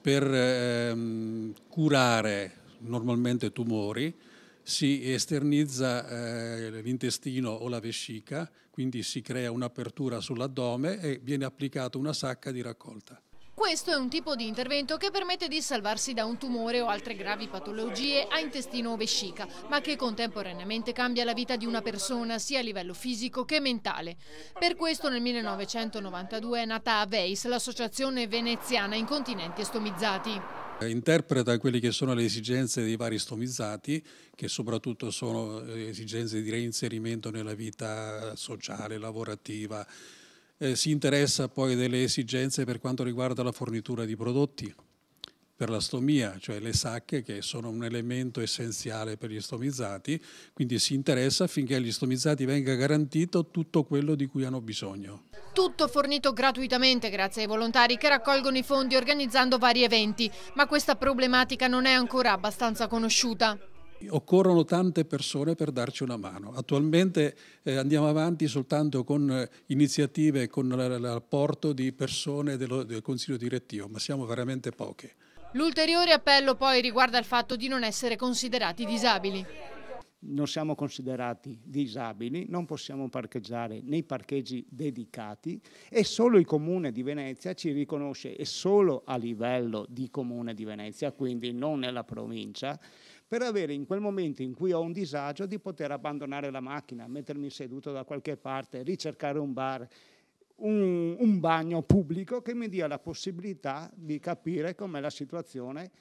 per ehm, curare normalmente tumori si esternizza eh, l'intestino o la vescica, quindi si crea un'apertura sull'addome e viene applicata una sacca di raccolta. Questo è un tipo di intervento che permette di salvarsi da un tumore o altre gravi patologie a intestino o vescica, ma che contemporaneamente cambia la vita di una persona sia a livello fisico che mentale. Per questo nel 1992 è nata AVEIS, l'associazione veneziana incontinenti estomizzati. Interpreta quelle che sono le esigenze dei vari stomizzati, che soprattutto sono eh, esigenze di reinserimento nella vita sociale, lavorativa, eh, si interessa poi delle esigenze per quanto riguarda la fornitura di prodotti per la stomia, cioè le sacche che sono un elemento essenziale per gli stomizzati, quindi si interessa affinché agli stomizzati venga garantito tutto quello di cui hanno bisogno. Tutto fornito gratuitamente grazie ai volontari che raccolgono i fondi organizzando vari eventi, ma questa problematica non è ancora abbastanza conosciuta. Occorrono tante persone per darci una mano. Attualmente eh, andiamo avanti soltanto con eh, iniziative, con l'apporto di persone dello, del Consiglio direttivo, ma siamo veramente poche. L'ulteriore appello poi riguarda il fatto di non essere considerati disabili non siamo considerati disabili, non possiamo parcheggiare nei parcheggi dedicati e solo il Comune di Venezia ci riconosce e solo a livello di Comune di Venezia, quindi non nella provincia, per avere in quel momento in cui ho un disagio di poter abbandonare la macchina, mettermi seduto da qualche parte, ricercare un bar, un, un bagno pubblico che mi dia la possibilità di capire com'è la situazione